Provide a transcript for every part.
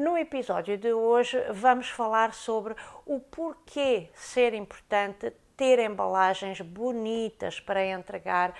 No episódio de hoje vamos falar sobre o porquê ser importante ter embalagens bonitas para entregar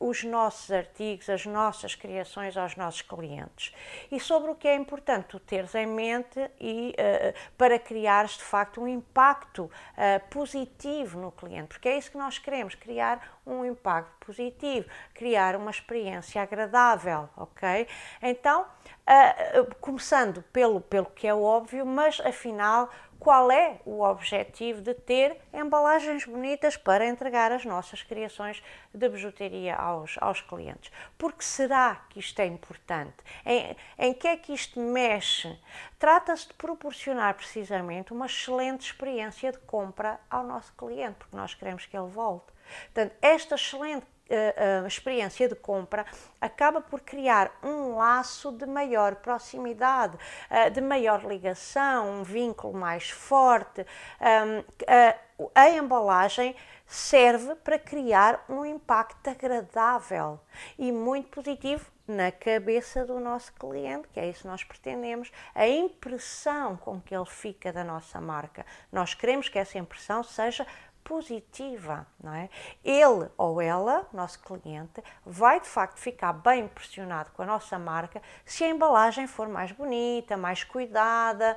um, os nossos artigos, as nossas criações aos nossos clientes. E sobre o que é importante tu teres em mente e uh, para criares de facto um impacto uh, positivo no cliente, porque é isso que nós queremos, criar um impacto positivo, criar uma experiência agradável, ok? Então, uh, começando pelo, pelo que é óbvio, mas afinal, qual é o objetivo de ter embalagens bonitas para entregar as nossas criações de bijuteria aos, aos clientes. Porque será que isto é importante? Em, em que é que isto mexe? Trata-se de proporcionar precisamente uma excelente experiência de compra ao nosso cliente, porque nós queremos que ele volte. Portanto, esta excelente uh, experiência de compra acaba por criar um laço de maior proximidade, uh, de maior ligação, um vínculo mais forte. Um, uh, a embalagem serve para criar um impacto agradável e muito positivo na cabeça do nosso cliente, que é isso que nós pretendemos, a impressão com que ele fica da nossa marca. Nós queremos que essa impressão seja positiva, não é? Ele ou ela, nosso cliente, vai de facto ficar bem impressionado com a nossa marca se a embalagem for mais bonita, mais cuidada,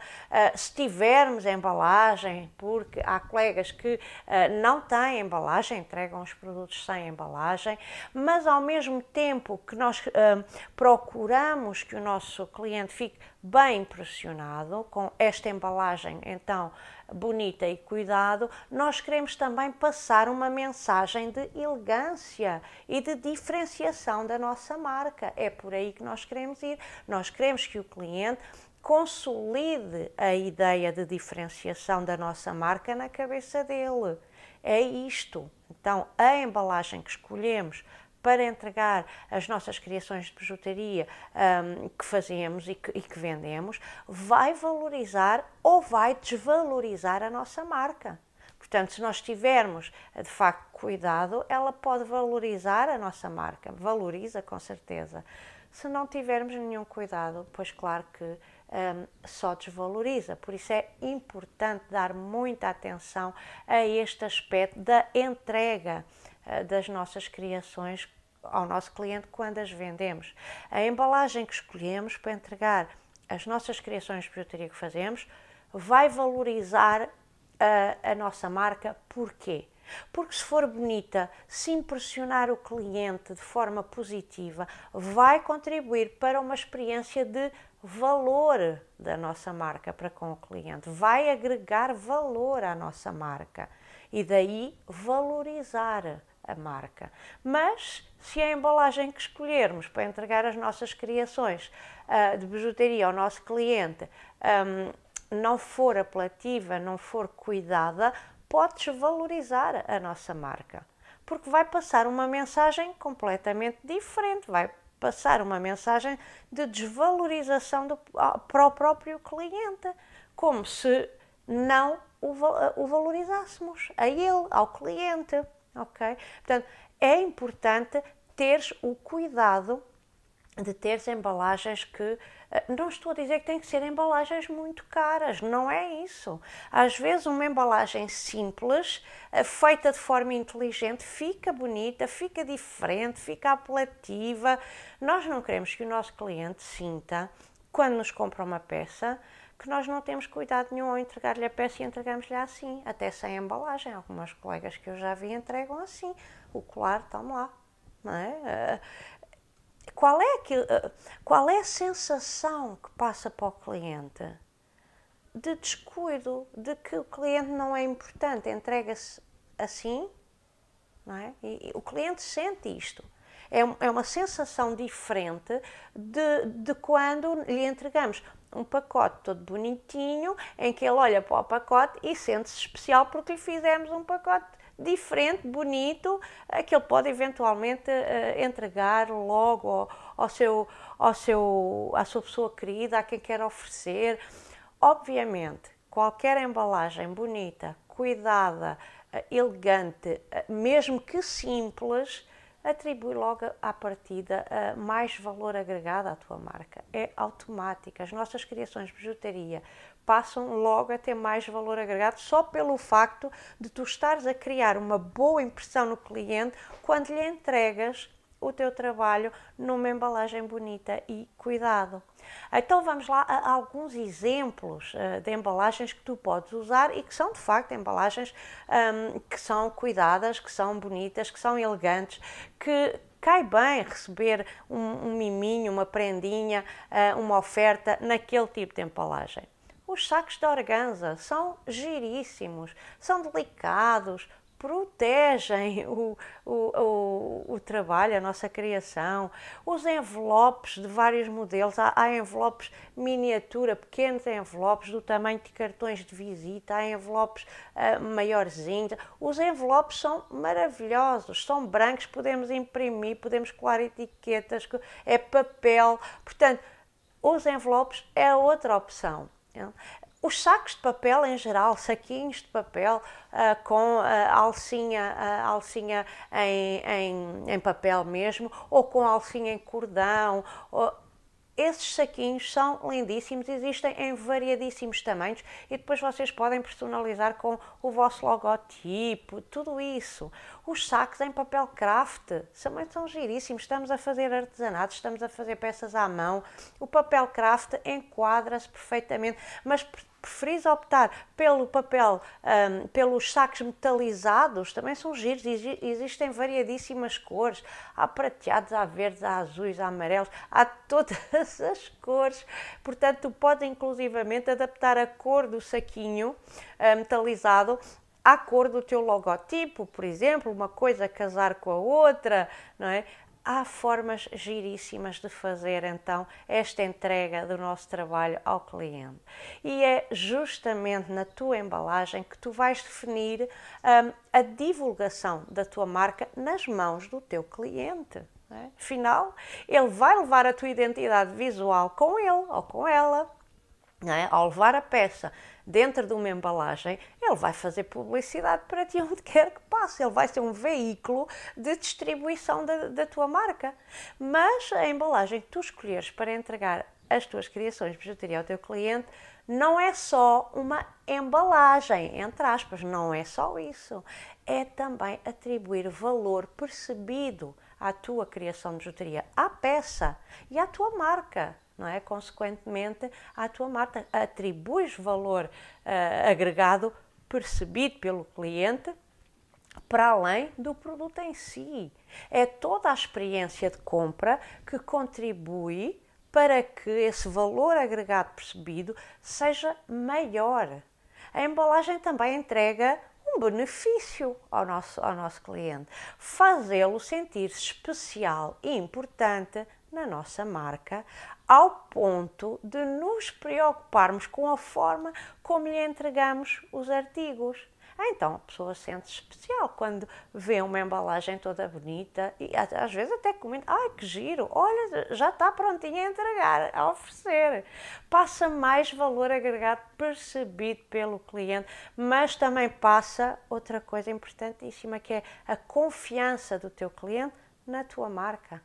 uh, se tivermos a embalagem, porque há colegas que uh, não têm embalagem, entregam os produtos sem embalagem, mas ao mesmo tempo que nós uh, procuramos que o nosso cliente fique bem impressionado com esta embalagem, então bonita e cuidado, nós queremos também passar uma mensagem de elegância e de diferenciação da nossa marca. É por aí que nós queremos ir. Nós queremos que o cliente consolide a ideia de diferenciação da nossa marca na cabeça dele. É isto. Então, a embalagem que escolhemos para entregar as nossas criações de bijuteria um, que fazemos e que, e que vendemos, vai valorizar ou vai desvalorizar a nossa marca. Portanto, se nós tivermos eh, de facto cuidado, ela pode valorizar a nossa marca, valoriza com certeza. Se não tivermos nenhum cuidado, pois claro que um, só desvaloriza. Por isso é importante dar muita atenção a este aspecto da entrega eh, das nossas criações ao nosso cliente quando as vendemos. A embalagem que escolhemos para entregar as nossas criações de bijuteria que fazemos vai valorizar a, a nossa marca. Porquê? Porque se for bonita, se impressionar o cliente de forma positiva, vai contribuir para uma experiência de valor da nossa marca para com o cliente, vai agregar valor à nossa marca e daí valorizar a marca. Mas se é a embalagem que escolhermos para entregar as nossas criações uh, de bijuteria ao nosso cliente um, não for apelativa, não for cuidada, pode desvalorizar a nossa marca, porque vai passar uma mensagem completamente diferente, vai passar uma mensagem de desvalorização do, para o próprio cliente, como se não o, o valorizássemos a ele, ao cliente ok? Portanto, é importante teres o cuidado de teres embalagens que eh, não estou a dizer que têm que ser embalagens muito caras, não é isso. Às vezes, uma embalagem simples, eh, feita de forma inteligente, fica bonita, fica diferente, fica apelativa. Nós não queremos que o nosso cliente sinta, quando nos compra uma peça, que nós não temos cuidado nenhum ao entregar-lhe a peça e entregamos-lhe assim, até sem embalagem. Algumas colegas que eu já vi entregam assim, o colar, toma lá. Não é? Eh, qual é, que, eh, qual é a sensação que passa para o cliente? De descuido, de que o cliente não é importante, entrega-se assim, não é? E, e o cliente sente isto é, é uma sensação diferente de, de quando lhe entregamos um pacote todo bonitinho, em que ele olha para o pacote e sente-se especial porque lhe fizemos um pacote diferente, bonito, que ele pode eventualmente uh, entregar logo ao, ao, seu, ao seu, à sua pessoa querida, a quem quer oferecer. Obviamente, qualquer embalagem bonita, cuidada, eh, elegante, eh, mesmo que simples, atribui logo à partida eh, mais valor agregado à tua marca. É automático. As nossas criações de bijuteria passam logo a ter mais valor agregado só pelo facto de tu estares a criar uma boa impressão no cliente quando lhe entregas o teu trabalho numa embalagem bonita e cuidado. Então vamos lá a alguns exemplos eh, de embalagens que tu podes usar e que são de facto embalagens hum, que são cuidadas, que são bonitas, que são elegantes, que cai bem receber um, um miminho, uma prendinha, eh, uma oferta naquele tipo de embalagem. Os sacos de organza são giríssimos, são delicados, protegem o, o, o, o, trabalho, a nossa criação. Os envelopes de vários modelos, há, há, envelopes miniatura, pequenos envelopes do tamanho de cartões de visita, há envelopes uh, maiorzinhos. Os envelopes são maravilhosos, são brancos, podemos imprimir, podemos colar etiquetas, é papel. Portanto, os envelopes é outra opção. Os sacos de papel em geral, saquinhos de papel uh, com uh, alcinha, uh, alcinha em, em, em, papel mesmo, ou com alcinha em cordão. Ou... Esses saquinhos são lindíssimos, existem em variadíssimos tamanhos e depois vocês podem personalizar com o vosso logotipo, tudo isso. Os sacos em papel craft também são giríssimos, estamos a fazer artesanato, estamos a fazer peças à mão. O papel craft enquadra-se perfeitamente, mas preferis optar pelo papel, um, pelos sacos metalizados, também são giros, existem variadíssimas cores, há prateados, há verdes, há azuis, há amarelos, há todas as cores, portanto tu podes inclusivamente adaptar a cor do saquinho um, metalizado à cor do teu logotipo, por exemplo, uma coisa é casar com a outra, não é? há formas giríssimas de fazer então esta entrega do nosso trabalho ao cliente. E é justamente na tua embalagem que tu vais definir hum, a divulgação da tua marca nas mãos do teu cliente. É? Afinal, ele vai levar a tua identidade visual com ele ou com ela é? Ao levar a peça dentro de uma embalagem, ele vai fazer publicidade para ti onde quer que passe, ele vai ser um veículo de distribuição da, da tua marca. Mas a embalagem que tu escolheres para entregar as tuas criações de bijuteria ao teu cliente não é só uma embalagem, entre aspas, não é só isso. É também atribuir valor percebido à tua criação de juteria, à peça e à tua marca. Não é? Consequentemente, à tua marca atribuis valor uh, agregado percebido pelo cliente para além do produto em si. É toda a experiência de compra que contribui para que esse valor agregado percebido seja maior. A embalagem também entrega um benefício ao nosso, ao nosso cliente, fazê-lo sentir-se especial e importante na nossa marca, ao ponto de nos preocuparmos com a forma como lhe entregamos os artigos. Ah, então a pessoa sente -se especial quando vê uma embalagem toda bonita e às vezes até comenta: ai ah, que giro, olha, já está prontinha a entregar, a oferecer. Passa mais valor agregado percebido pelo cliente, mas também passa outra coisa importantíssima que é a confiança do teu cliente na tua marca.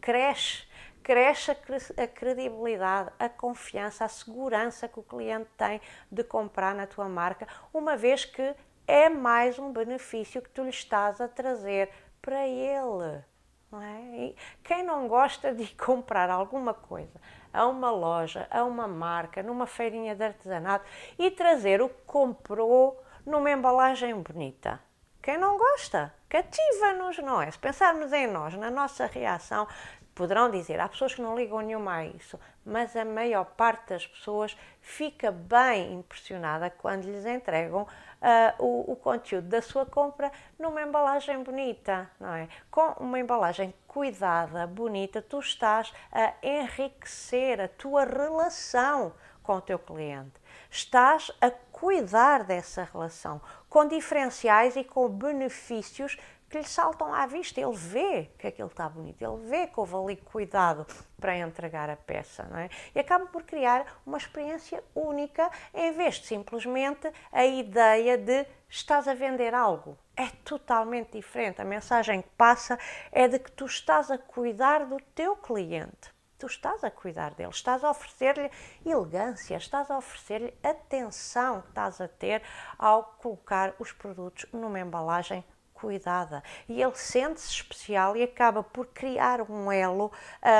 Cresce cresce a credibilidade, a confiança, a segurança que o cliente tem de comprar na tua marca, uma vez que é mais um benefício que tu lhe estás a trazer para ele. Não é? quem não gosta de comprar alguma coisa a uma loja, a uma marca, numa feirinha de artesanato e trazer o que comprou numa embalagem bonita? Quem não gosta? Cativa-nos, não é? Se pensarmos em nós, na nossa reação, Poderão dizer, há pessoas que não ligam nenhuma a isso, mas a maior parte das pessoas fica bem impressionada quando lhes entregam uh, o, o, conteúdo da sua compra numa embalagem bonita, não é? Com uma embalagem cuidada, bonita, tu estás a enriquecer a tua relação com o teu cliente. Estás a cuidar dessa relação com diferenciais e com benefícios que lhe saltam à vista. Ele vê que aquilo está bonito, ele vê que houve ali cuidado para entregar a peça, não é? E acaba por criar uma experiência única em vez de simplesmente a ideia de estás a vender algo. É totalmente diferente. A mensagem que passa é de que tu estás a cuidar do teu cliente. Tu estás a cuidar dele, estás a oferecer-lhe elegância, estás a oferecer-lhe atenção que estás a ter ao colocar os produtos numa embalagem cuidada e ele sente-se especial e acaba por criar um elo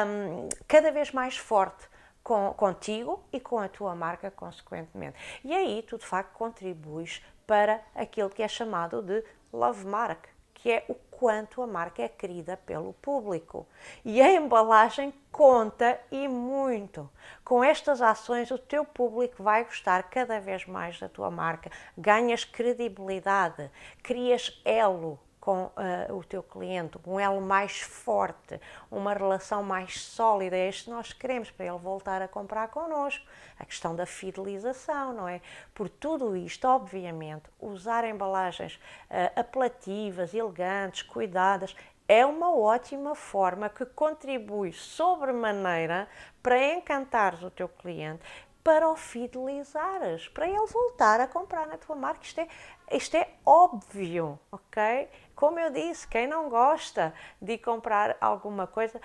um, cada vez mais forte com, contigo e com a tua marca, consequentemente. E aí tu de facto contribuis para aquilo que é chamado de love mark, que é o quanto a marca é querida pelo público. E a embalagem conta e muito. Com estas ações, o teu público vai gostar cada vez mais da tua marca, ganhas credibilidade, crias elo com uh, o teu cliente, um elo mais forte, uma relação mais sólida. É este que nós queremos para ele voltar a comprar connosco. A questão da fidelização, não é? Por tudo isto, obviamente, usar embalagens uh, apelativas, elegantes, cuidadas, é uma ótima forma que contribui sobremaneira para encantares o teu cliente, para o fidelizares, para ele voltar a comprar na tua marca. Isto é, isto é óbvio, ok? Como eu disse, quem não gosta de comprar alguma coisa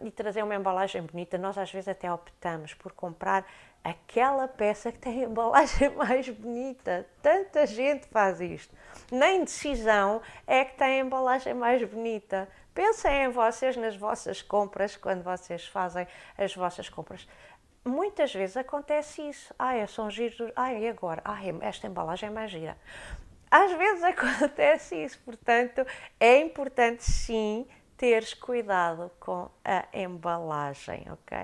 um, e trazer uma embalagem bonita, nós às vezes até optamos por comprar aquela peça que tem a embalagem mais bonita. Tanta gente faz isto. Nem decisão é que tem a embalagem mais bonita. Pensem em vocês nas vossas compras, quando vocês fazem as vossas compras muitas vezes acontece isso. Ah, é são giros. Ah, e agora? Ah, esta embalagem é mais gira. Às vezes acontece isso, portanto, é importante sim teres cuidado com a embalagem, ok?